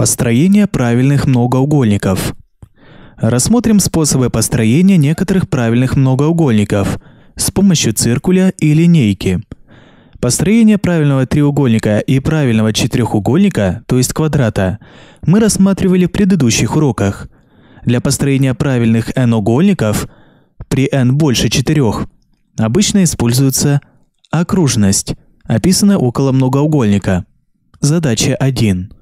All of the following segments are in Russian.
Построение правильных многоугольников. Рассмотрим способы построения некоторых правильных многоугольников с помощью циркуля и линейки. Построение правильного треугольника и правильного четырехугольника, то есть квадрата, мы рассматривали в предыдущих уроках. Для построения правильных n-угольников при n больше 4 обычно используется окружность, описанная около многоугольника. Задача 1.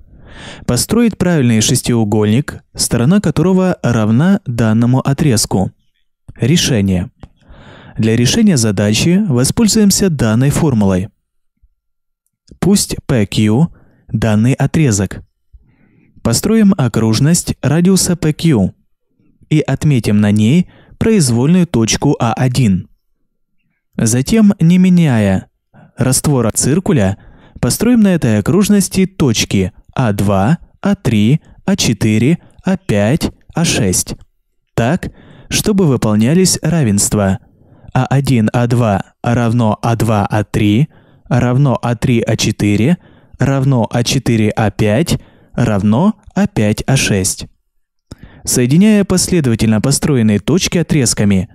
Построить правильный шестиугольник, сторона которого равна данному отрезку. Решение. Для решения задачи воспользуемся данной формулой. Пусть PQ – данный отрезок. Построим окружность радиуса PQ и отметим на ней произвольную точку А1. Затем, не меняя раствора циркуля, построим на этой окружности точки а2, А3, А4, А5, А6. Так, чтобы выполнялись равенства А1, А2 а равно А2, А3 а равно А3, А4 равно А4, А5 равно А5, А6. Соединяя последовательно построенные точки отрезками,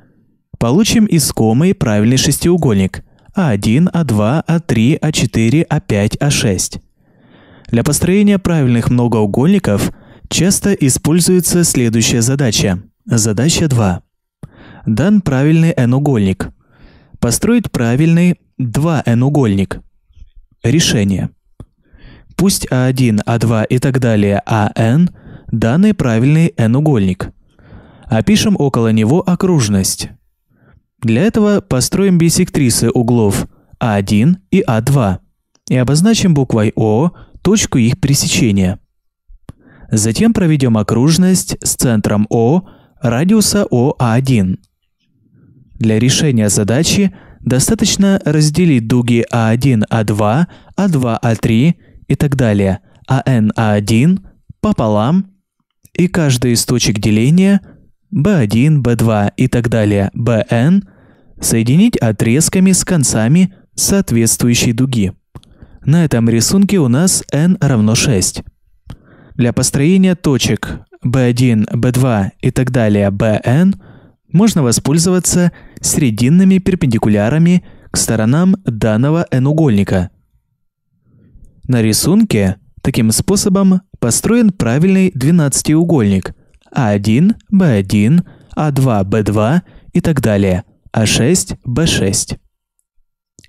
получим искомый правильный шестиугольник А1, А2, А3, А4, А5, А6. Для построения правильных многоугольников часто используется следующая задача. Задача 2. Дан правильный n-угольник. Построить правильный 2n-угольник. Решение. Пусть А1, А2 и так далее АН – данный правильный n-угольник. Опишем около него окружность. Для этого построим бисектрисы углов А1 и А2 и обозначим буквой О точку их пересечения. Затем проведем окружность с центром О радиуса ОА1. Для решения задачи достаточно разделить дуги А1, А2, А2, А3 и так далее, АН, А1 пополам, и каждый из точек деления B1, B2 и так далее, BN соединить отрезками с концами соответствующей дуги. На этом рисунке у нас n равно 6. Для построения точек b1, b2 и так далее bn можно воспользоваться срединными перпендикулярами к сторонам данного n-угольника. На рисунке таким способом построен правильный 12-угольник a1, b1, a2, b2 и так далее, a6, а b6.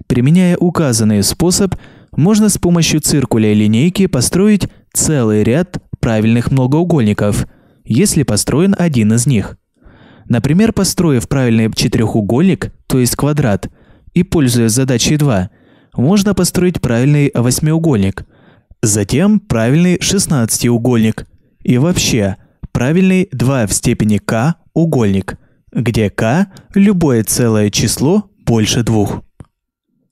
Применяя указанный способ – можно с помощью циркуля и линейки построить целый ряд правильных многоугольников, если построен один из них. Например, построив правильный четырехугольник, то есть квадрат, и пользуясь задачей 2, можно построить правильный восьмиугольник, затем правильный шестнадцатиугольник и вообще правильный 2 в степени k угольник, где k – любое целое число больше двух.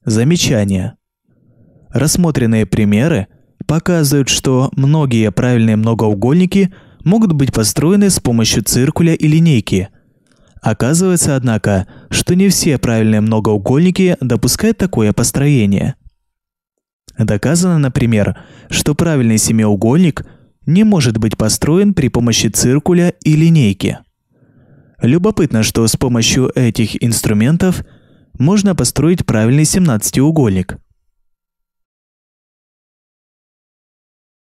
Замечание. Рассмотренные примеры показывают, что многие правильные многоугольники могут быть построены с помощью циркуля и линейки. Оказывается, однако, что не все правильные многоугольники допускают такое построение. Доказано, например, что правильный семиугольник не может быть построен при помощи циркуля и линейки. Любопытно, что с помощью этих инструментов можно построить правильный семнадцатиугольник –